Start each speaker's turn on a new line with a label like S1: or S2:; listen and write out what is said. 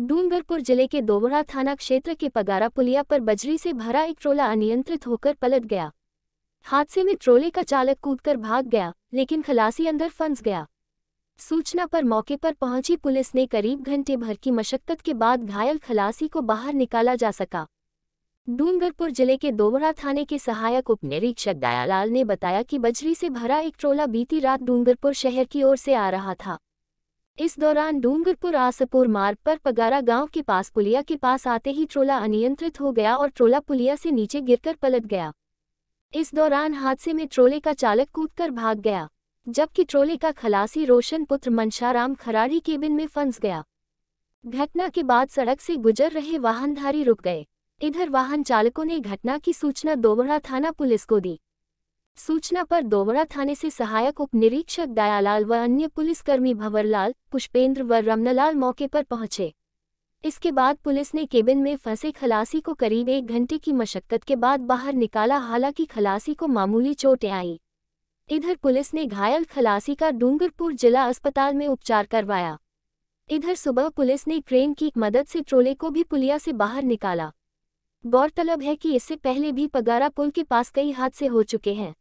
S1: डूंगरपुर जिले के दोबरा थाना क्षेत्र के पगारा पुलिया पर बजरी से भरा एक ट्रोला अनियंत्रित होकर पलट गया हादसे में ट्रोले का चालक कूदकर भाग गया लेकिन खलासी अंदर फंस गया सूचना पर मौके पर पहुंची पुलिस ने करीब घंटे भर की मशक्कत के बाद घायल खलासी को बाहर निकाला जा सका डूंगरपुर जिले के दोबरा थाने के सहायक उप निरीक्षक दयालाल ने बताया कि बजरी से भरा एक ट्रोला बीती रात डूंगरपुर शहर की ओर से आ रहा था इस दौरान डूंगरपुर आसपुर मार्ग पर पगारा गांव के पास पुलिया के पास आते ही ट्रोला अनियंत्रित हो गया और ट्रोला पुलिया से नीचे गिरकर पलट गया इस दौरान हादसे में ट्रोले का चालक कूदकर भाग गया जबकि ट्रोले का खलासी रोशन पुत्र मनशाराम खरारी केबिन में फंस गया घटना के बाद सड़क से गुजर रहे वाहनधारी रुक गए इधर वाहन चालकों ने घटना की सूचना दोबरा थाना पुलिस को दी सूचना पर दोबरा थाने से सहायक उप निरीक्षक दयालाल व अन्य पुलिसकर्मी भंवरलाल पुष्पेंद्र व रमनलाल मौके पर पहुंचे इसके बाद पुलिस ने केबिन में फंसे खलासी को करीब एक घंटे की मशक्कत के बाद बाहर निकाला हालांकि खलासी को मामूली चोटें आईं इधर पुलिस ने घायल खलासी का डूंगरपुर जिला अस्पताल में उपचार करवाया इधर सुबह पुलिस ने क्रेन की मदद से ट्रोले को भी पुलिया से बाहर निकाला गौरतलब है कि इससे पहले भी पगारा पुल के पास कई हादसे हो चुके हैं